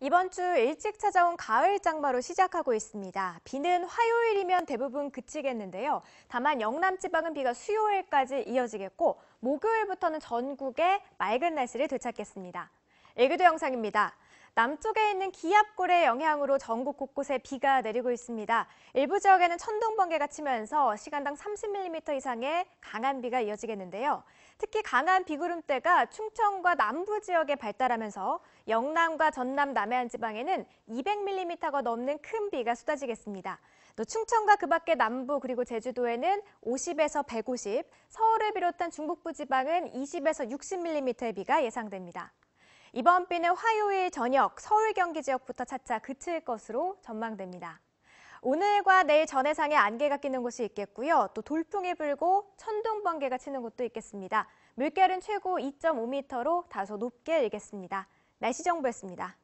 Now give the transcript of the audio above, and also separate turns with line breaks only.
이번 주 일찍 찾아온 가을 장마로 시작하고 있습니다. 비는 화요일이면 대부분 그치겠는데요. 다만 영남 지방은 비가 수요일까지 이어지겠고 목요일부터는 전국에 맑은 날씨를 되찾겠습니다. 일교도 영상입니다. 남쪽에 있는 기압골의 영향으로 전국 곳곳에 비가 내리고 있습니다. 일부 지역에는 천둥 번개가 치면서 시간당 30mm 이상의 강한 비가 이어지겠는데요. 특히 강한 비구름대가 충청과 남부 지역에 발달하면서 영남과 전남 남해안 지방에는 200mm가 넘는 큰 비가 쏟아지겠습니다. 또 충청과 그 밖의 남부 그리고 제주도에는 50에서 150, 서울을 비롯한 중북부 지방은 20에서 60mm의 비가 예상됩니다. 이번 비는 화요일 저녁 서울 경기 지역부터 차차 그칠 것으로 전망됩니다. 오늘과 내일 전해상에 안개가 끼는 곳이 있겠고요. 또 돌풍이 불고 천둥 번개가 치는 곳도 있겠습니다. 물결은 최고 2.5m로 다소 높게 일겠습니다. 날씨 정보였습니다.